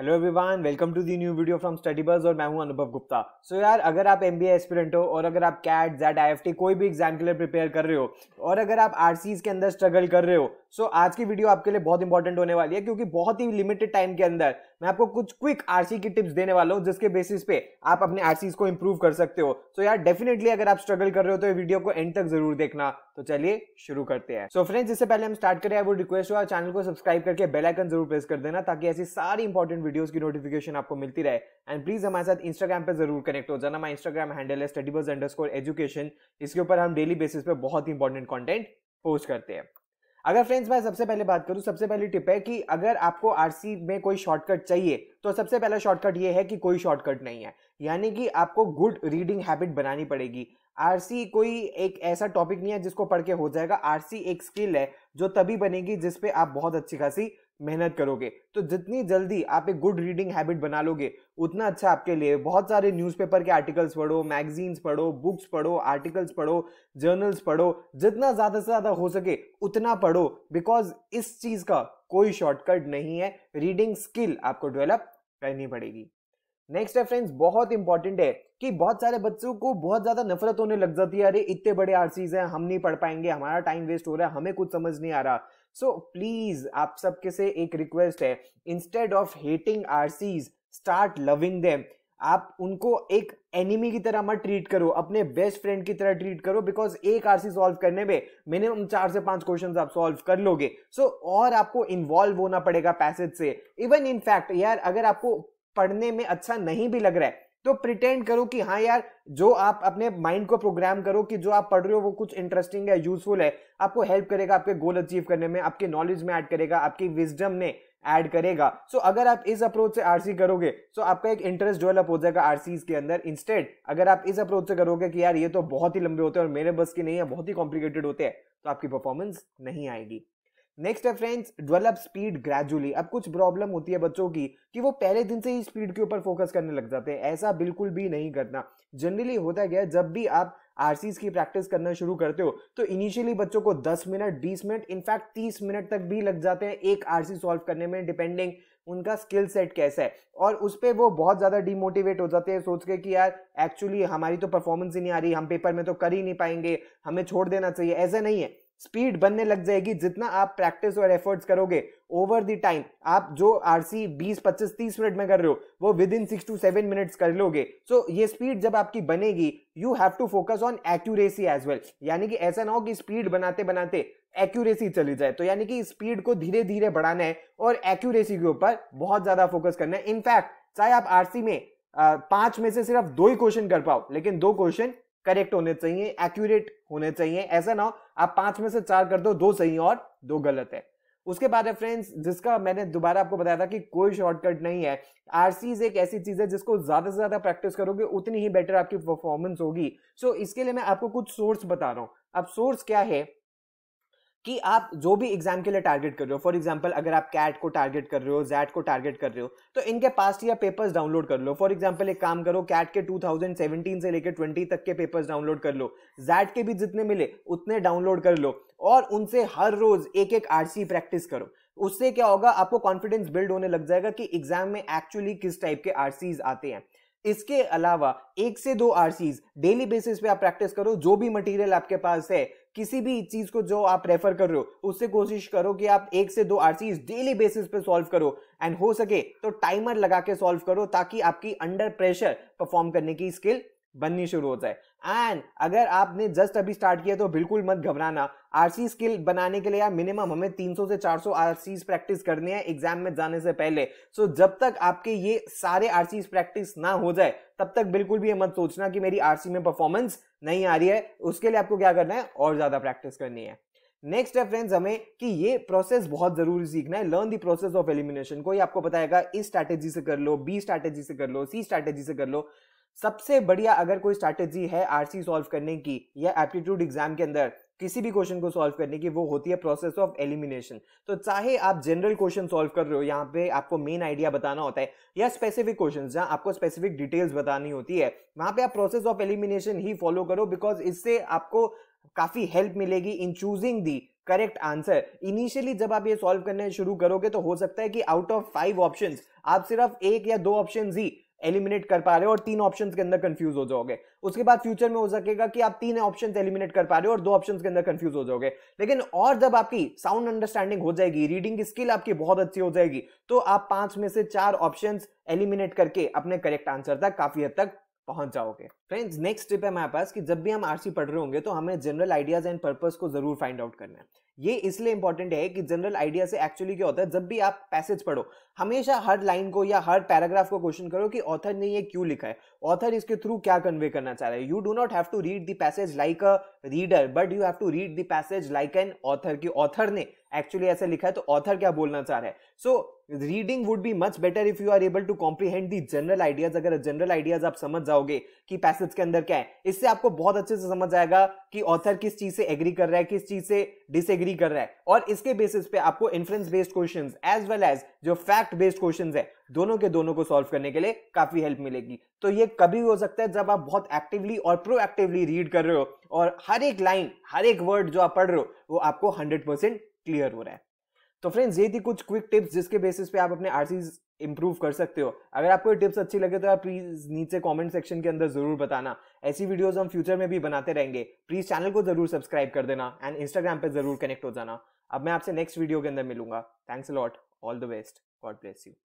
hello everyone welcome to the new video from स्टडीबर्स और मैं हूं अनुभव गुप्ता सो so यार अगर आप एम बी हो और अगर आप कैट जैट आई कोई भी एग्जाम के लिए प्रिपेयर कर रहे हो और अगर आप आर के अंदर स्ट्रगल कर रहे हो सो so आज की वीडियो आपके लिए बहुत इंपॉर्टेंट होने वाली है क्योंकि बहुत ही लिमिटेड टाइम के अंदर मैं आपको कुछ क्विक आरसी की टिप्स देने वाला हूँ जिसके बेसिस पे आप अपने आरसी को इम्प्रूव कर सकते हो सो so यार डेफिनेटली अगर आप स्ट्रगल कर रहे हो तो वीडियो को एंड तक जरूर देखना तो चलिए शुरू करते हैं सो फ्रेंड्स इससे पहले हम स्टार्ट करें वो रिक्वेस्ट हुआ चैनल को सब्सक्राइब करके बेलाइकन जरूर प्रेस कर देना ताकि ऐसी सारी इंपॉर्टेंट वीडियो की नोटिफिकेशन आपको मिलती रहे एंड प्लीज हमारे साथ इंस्टाग्राम पर जरूर कनेक्ट हो जाना माई इंस्टाग्राम हैंडल है स्टडीबर्स अंडरस्कोर एजुकेशन इसके ऊपर हम डेली बेसिस पे बहुत ही इंपॉर्टेंट कॉन्टेंट पोस्ट करते हैं अगर फ्रेंड्स मैं सबसे पहले बात करूं सबसे पहली टिप है कि अगर आपको आरसी में कोई शॉर्टकट चाहिए तो सबसे पहला शॉर्टकट ये है कि कोई शॉर्टकट नहीं है यानी कि आपको गुड रीडिंग हैबिट बनानी पड़ेगी आरसी कोई एक ऐसा टॉपिक नहीं है जिसको पढ़ के हो जाएगा आरसी एक स्किल है जो तभी बनेगी जिसपे आप बहुत अच्छी खासी मेहनत करोगे तो जितनी जल्दी आप एक गुड रीडिंग हैबिट बना लोगे उतना अच्छा आपके लिए बहुत सारे न्यूज़पेपर के आर्टिकल्स पढ़ो मैगजीन्स पढ़ो बुक्स पढ़ो आर्टिकल्स पढ़ो जर्नल्स पढ़ो जितना ज़्यादा से ज़्यादा हो सके उतना पढ़ो बिकॉज इस चीज़ का कोई शॉर्टकट नहीं है रीडिंग स्किल आपको डेवलप करनी पड़ेगी नेक्स्ट है फ्रेंड्स बहुत इंपॉर्टेंट है कि बहुत सारे बच्चों को बहुत ज्यादा नफरत होने लग जाती है अरे इतने बड़े आरसीज हैं हम नहीं पढ़ पाएंगे हमारा टाइम वेस्ट हो रहा है हमें कुछ समझ नहीं आ रहा सो so, प्लीज आप सबके से एक रिक्वेस्ट है instead of hating RCs start loving them आप उनको एक एनिमी की तरह मत ट्रीट करो अपने बेस्ट फ्रेंड की तरह ट्रीट करो बिकॉज एक आरसी सॉल्व करने में मिनिमम चार से पांच क्वेश्चन आप सॉल्व कर लोगे सो so, और आपको इन्वॉल्व होना पड़ेगा पैसेज से इवन इनफैक्ट यार अगर आपको पढ़ने में अच्छा नहीं भी लग रहा है तो प्रिटेंड करो कि हाँ यार जो आप अपने माइंड को प्रोग्राम करो कि जो आप पढ़ रहे हो वो कुछ इंटरेस्टिंग है यूजफुल है आपको हेल्प करेगा आपके गोल अचीव करने में आपके नॉलेज में ऐड करेगा आपकी विजडम में ऐड करेगा सो so, अगर आप इस अप्रोच से आरसी करोगे तो so आपका एक इंटरेस्ट डेवलप हो जाएगा आरसी के अंदर इंस्टेड अगर आप इस अप्रोच से करोगे कि यार ये तो बहुत ही लंबे होते हैं और मेरे बस के नहीं है बहुत ही कॉम्प्लिकेटेड होते हैं तो आपकी परफॉर्मेंस नहीं आएगी नेक्स्ट है फ्रेंड्स डेवलप स्पीड ग्रेजुअली अब कुछ प्रॉब्लम होती है बच्चों की कि वो पहले दिन से ही स्पीड के ऊपर फोकस करने लग जाते हैं ऐसा बिल्कुल भी नहीं करना जनरली होता गया जब भी आप आरसीज की प्रैक्टिस करना शुरू करते हो तो इनिशियली बच्चों को 10 मिनट 20 मिनट इनफैक्ट 30 मिनट तक भी लग जाते हैं एक आर सॉल्व करने में डिपेंडिंग उनका स्किल सेट कैसा है और उस पर वो बहुत ज़्यादा डिमोटिवेट हो जाते हैं सोच के कि यार एक्चुअली हमारी तो परफॉर्मेंस ही नहीं आ रही हम पेपर में तो कर ही नहीं पाएंगे हमें छोड़ देना चाहिए ऐसा नहीं है स्पीड बनने लग जाएगी जितना आप प्रैक्टिस और एफर्ट्स करोगे ओवर द टाइम आप जो आरसी 20 25 30 मिनट में कर रहे हो वो within six to seven minutes कर लोगे सो so, ये स्पीड जब आपकी बनेगी you have to focus on accuracy as well यानी कि ऐसा ना हो कि स्पीड बनाते बनाते एक्यूरेसी चली जाए तो यानी कि स्पीड को धीरे धीरे बढ़ाना है और एक्यूरेसी के ऊपर बहुत ज्यादा फोकस करना है इनफैक्ट चाहे आप आरसी में पांच में से सिर्फ दो ही क्वेश्चन कर पाओ लेकिन दो क्वेश्चन करेक्ट होने चाहिए एक्यूरेट होने चाहिए ऐसा ना हो आप पांच में से चार कर दो दो सही और दो गलत है उसके बाद है फ्रेंड्स जिसका मैंने दोबारा आपको बताया था कि कोई शॉर्टकट नहीं है आरसीज एक ऐसी चीज है जिसको ज्यादा से ज्यादा प्रैक्टिस करोगे उतनी ही बेटर आपकी परफॉर्मेंस होगी सो so, इसके लिए मैं आपको कुछ सोर्स बता रहा हूँ अब सोर्स क्या है कि आप जो भी एग्जाम के लिए टारगेट कर रहे हो फॉर एग्जाम्पल अगर आप कैट को टारगेट कर रहे हो जैट को टारगेट कर रहे हो तो इनके पास या पेपर्स डाउनलोड कर लो फॉर एग्जाम्पल एक काम करो कैट के 2017 से लेकर 20 तक के पेपर्स डाउनलोड कर लो जैट के भी जितने मिले उतने डाउनलोड कर लो और उनसे हर रोज एक एक आर प्रैक्टिस करो उससे क्या होगा आपको कॉन्फिडेंस बिल्ड होने लग जाएगा कि एग्जाम में एक्चुअली किस टाइप के आर आते हैं इसके अलावा एक से दो आरसीज डेली बेसिस पे आप प्रैक्टिस करो जो भी मटेरियल आपके पास है किसी भी चीज को जो आप रेफर कर रहे हो उससे कोशिश करो कि आप एक से दो आरसीज डेली बेसिस पे सॉल्व करो एंड हो सके तो टाइमर लगा के सॉल्व करो ताकि आपकी अंडर प्रेशर परफॉर्म करने की स्किल बननी शुरू हो जाए एंड अगर आपने जस्ट अभी स्टार्ट किया तो बिल्कुल मत घबराना आरसी स्किल बनाने के लिए यार मिनिमम हमें 300 से 400 आरसीज प्रैक्टिस करनी है एग्जाम में जाने से पहले सो so, जब तक आपके ये सारे आरसीज प्रैक्टिस ना हो जाए तब तक बिल्कुल भी ये मत सोचना कि मेरी आरसी में परफॉर्मेंस नहीं आ रही है उसके लिए आपको क्या करना है और ज्यादा प्रैक्टिस करनी है नेक्स्ट है फ्रेंड्स हमें कि ये प्रोसेस बहुत जरूरी सीखना है learn the process of elimination कोई आपको बताएगा इस स्ट्रैटेजी से कर लो बी स्ट्रैटेजी से कर लो सी स्ट्रैटेजी से कर लो सबसे बढ़िया अगर कोई स्ट्रैटेजी है आरसी सॉल्व करने की या एप्टीट्यूड एग्जाम के अंदर किसी भी क्वेश्चन को सॉल्व करने की वो होती है प्रोसेस ऑफ एलिमिनेशन तो चाहे आप जनरल क्वेश्चन सॉल्व कर रहे हो यहाँ पे आपको मेन आइडिया बताना होता है या स्पेसिफिक क्वेश्चन जहाँ आपको स्पेसिफिक डिटेल्स बतानी होती है वहाँ पे आप प्रोसेस ऑफ एलिमिनेशन ही फॉलो करो बिकॉज इससे आपको काफ़ी हेल्प मिलेगी in choosing the correct answer initially जब आप ये सॉल्व करने शुरू करोगे तो हो सकता है कि आउट ऑफ फाइव ऑप्शन आप सिर्फ एक या दो ऑप्शन ही एलिमिनेट कर पा रहे हो और तीन ऑप्शंस के अंदर कंफ्यूज हो जाओगे उसके बाद फ्यूचर में हो सकेगा कि आप तीन ऑप्शंस एलिमिनेट कर पा रहे हो और दो ऑप्शंस के अंदर कंफ्यूज हो जाओगे लेकिन और जब आपकी साउंड अंडरस्टैंडिंग हो जाएगी रीडिंग की स्किल आपकी बहुत अच्छी हो जाएगी तो आप पांच में से चार ऑप्शन एलिमिनेट करके अपने करेक्ट आंसर तक काफी हद तक पहुंच जाओगे फ्रेंड्स नेक्स्ट टिप है हमारे पास कि जब भी हम आरसी पढ़ रहे होंगे तो हमें जनरल आइडियाज एंड पर्पस को जरूर फाइंड आउट करना है ये इसलिए इंपॉर्टेंट है कि जनरल आइडिया से एक्चुअली क्या होता है जब भी आप पैसेज पढ़ो हमेशा हर लाइन को या हर पैराग्राफ को क्वेश्चन करो कि ऑथर ने ये क्यों लिखा है ऑथर इसके थ्रू क्या कन्वे करना चाह रहा है you do not have to read the passage like a reader but you have to read the passage like an author कि ऑथर ने एक्चुअली ऐसा लिखा है तो ऑथर क्या बोलना चाह रहा है so reading would be much better if you are able to comprehend the general ideas अगर जनरल आइडियाज आप समझ जाओगे कि पैसेज के अंदर क्या है इससे आपको बहुत अच्छे से समझ आएगा कि ऑथर किस चीज से एग्री कर रहा है किस चीज से डिसएग्री एग्री कर रहा है और इसके बेसिस पे आपको inference based questions as well as जो फैक्ट बेस्ड क्वेश्चंस है दोनों के दोनों को सॉल्व करने के लिए काफी हेल्प मिलेगी तो ये कभी हो सकता है जब आप बहुत एक्टिवली और प्रोएक्टिवली रीड कर रहे हो और हर एक लाइन हर एक वर्ड जो आप पढ़ रहे हो वो आपको हंड्रेड क्लियर हो रहा है तो फ्रेंड्स ये थी कुछ क्विक टिप्स जिसके बेसिस पे आप अपने आर इंप्रूव कर सकते हो अगर आपको ये टिप्स अच्छी लगे तो आप प्लीज़ नीचे कमेंट सेक्शन के अंदर ज़रूर बताना ऐसी वीडियोस हम फ्यूचर में भी बनाते रहेंगे प्लीज़ चैनल को ज़रूर सब्सक्राइब कर देना एंड इंस्टाग्राम पर ज़रूर कनेक्ट हो जाना अब मैं आपसे नेक्स्ट वीडियो के अंदर मिलूंगा thanks lot all the best God bless you